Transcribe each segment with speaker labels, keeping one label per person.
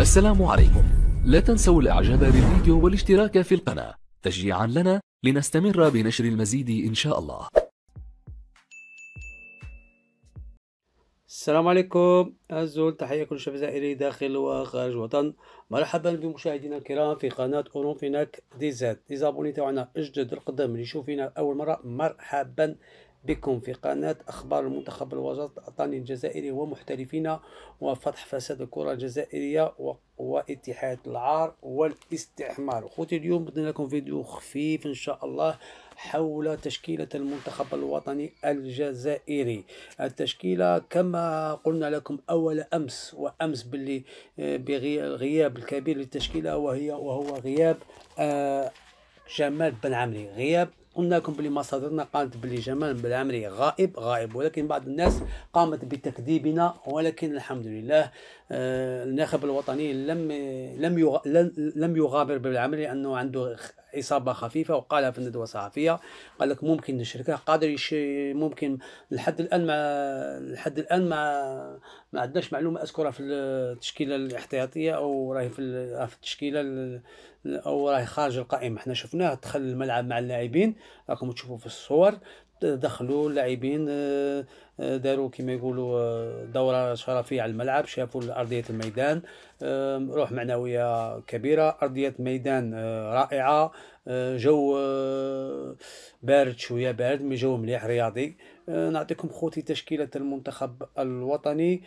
Speaker 1: السلام عليكم لا تنسوا الاعجاب بالفيديو والاشتراك في القناة تشجيعا لنا لنستمر بنشر المزيد إن شاء الله السلام عليكم الزول تحية كل شباب زائري داخل وخارج وطن مرحبا بمشاهدينا الكرام في قناة أورون فيناك ديزات ديزابوني تاعنا الجدد القدام اللي يشوف فينا أول مرة مرحبا بكم في قناة أخبار المنتخب الوطني الجزائري ومحترفين وفتح فساد الكرة الجزائرية واتحاد العار والاستعمار خوتي اليوم بدنا لكم فيديو خفيف إن شاء الله حول تشكيلة المنتخب الوطني الجزائري التشكيلة كما قلنا لكم أول أمس وأمس باللي آه، بغياب الكبير للتشكيلة وهي وهو غياب آه، جمال بن عمري غياب قلنا لكم بلي مصادرنا قالت بلي جمال بالعمري غائب غائب ولكن بعض الناس قامت بتكذيبنا ولكن الحمد لله آه، الناخب الوطني لم لم لم يغامر بالعمل لانه عنده اصابه خفيفه وقالها في الندوه الصحفيه قال لك ممكن نشركه قادر يش ممكن لحد الان مع لحد الان مع ما عندناش معلومه اذكرها في التشكيله الاحتياطيه او راهي في التشكيله او راهي خارج القائمه احنا شفناه دخل الملعب مع اللاعبين راكم تشوفوا في الصور دخلوا اللاعبين آه، آه، داروا كما يقولوا آه، دوره شرفيه على الملعب شافوا ارضيه الميدان روح معنويه كبيره ارضيه ميدان رائعه جو بارد شويه بارد من جو مليح رياضي نعطيكم خوتي تشكيله المنتخب الوطني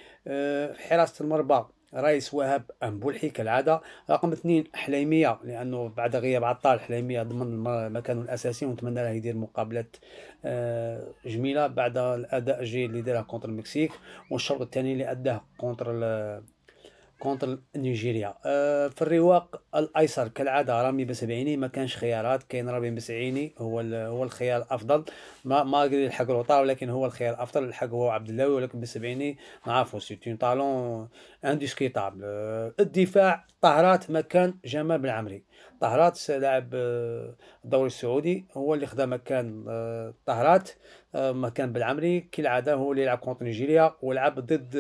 Speaker 1: حراسه المرمى رئيس وهاب أنبلحي كالعادة رقم اثنين حليمية لأنه بعد غياب عطال حليمية ضمن مكانه الأساسي ونتمنى له يدير مقابلات آه، جميلة بعد الأداء الجيد اللي دارها كونتر المكسيك والشوط الثاني اللي أداه كونتر كونتر نيجيريا أه في الرواق الايسر كالعاده رامي بسبعيني ما كانش خيارات كاين رامي بسعيني هو هو الخيار الافضل ما ما قدر يلحق الوطا ولكن هو الخيار الافضل الحق هو عبد اللاوي ولكن بسبعيني نعرفو سي تون طالون انديسكيتابل أه الدفاع طهرات مكان جمال بن عمري طهرات لاعب آه، الدوري السعودي هو اللي خدا مكان آه، طهرات آه، مكان بالعمري كالعاده هو اللي يلعب كونتر نيجيريا ولعب ضد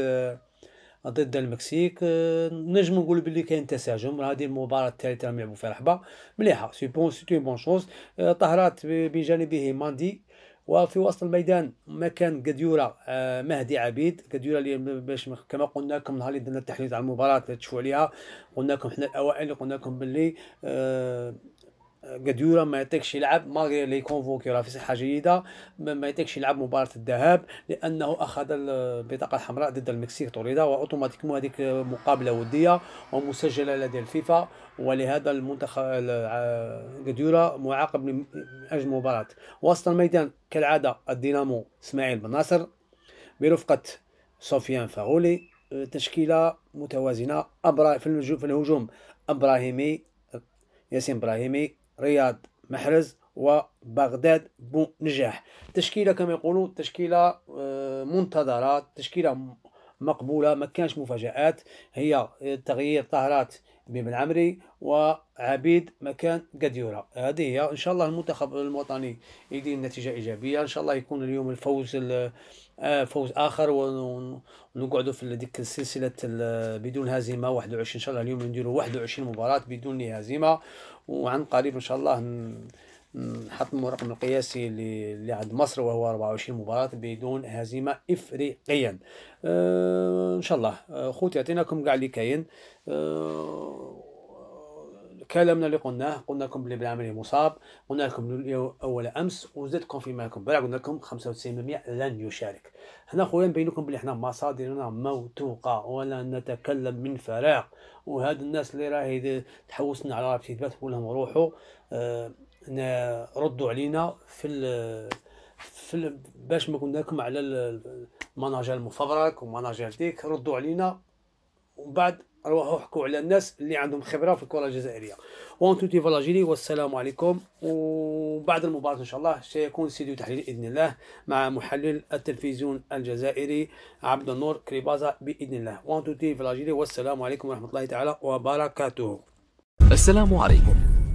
Speaker 1: ضد المكسيك آه، نجم نقول باللي كاين تساجم هذه المباراه الثالثه راهم يلعبوا في رحبه مليحه سي بون سي بون شونس طهرات بجانبه ماندي وفي وسط الميدان مكان قديوره آه، مهدي عبيد قديوره اللي باش كما قلنا لكم نهار اللي درنا التحليل على المباراه تشوفوا عليها قلنا لكم حنا الاوائل قلنا لكم باللي آه، قديوره ما يعطيكش يلعب ماغري لي كونفوكي راه في صحه جيده ما يعطيكش يلعب مباراه الذهاب لانه اخذ البطاقه الحمراء ضد المكسيك طريده واوتوماتيكمون هذيك مقابله وديه ومسجله لدى الفيفا ولهذا المنتخب قديوره معاقب من اجل مباراه وسط الميدان كالعاده الدينامو اسماعيل بن ناصر برفقه سفيان فاغولي تشكيله متوازنه في الهجوم ابراهيمي ياسين ابراهيمي رياض محرز وبغداد نجاح تشكيله كما يقولوا تشكيله آه، منتظره تشكيله مقبوله ما كانش مفاجات هي تغيير طهرات بن عمري وعبيد مكان قديورة هذه هي إن شاء الله المنتخب الوطني يدي نتيجة إيجابية إن شاء الله يكون اليوم الفوز آه، فوز آخر ونقعدوا في ديك السلسله بدون هزيمة 21 إن شاء الله اليوم نديروا 21 مباراة بدون هزيمة وعن قريب إن شاء الله نحط الرقم القياسي اللي عند مصر وهو 24 مباراة بدون هزيمة إفريقيا أه إن شاء الله آه، خوتي يعطيناكم كاع اللي كاين آه، كلامنا اللي قلناه قلنا لكم بلي بالعملي مصاب قلنا لكم اول امس وزاد كونفيرما لكم بلا قلنا لكم 95% لن يشارك هنا خويا نبين لكم بلي حنا مصادرنا موثوقه ولا نتكلم من فراغ وهاد الناس اللي راهي تحوسنا على رابطه بات لهم روحوا أه ردوا علينا في الـ في الـ باش ما قلنا لكم على المناجر المفبرك ومناجر ديك ردوا علينا ومن بعد روحوا حكوا على الناس اللي عندهم خبره في الكره الجزائريه وان توتي فلاجيري والسلام عليكم وبعد المباراه ان شاء الله سيكون سيديو تحليل باذن الله مع محلل التلفزيون الجزائري عبد النور كريبازا باذن الله وان توتي فلاجيري والسلام عليكم ورحمه الله تعالى وبركاته السلام عليكم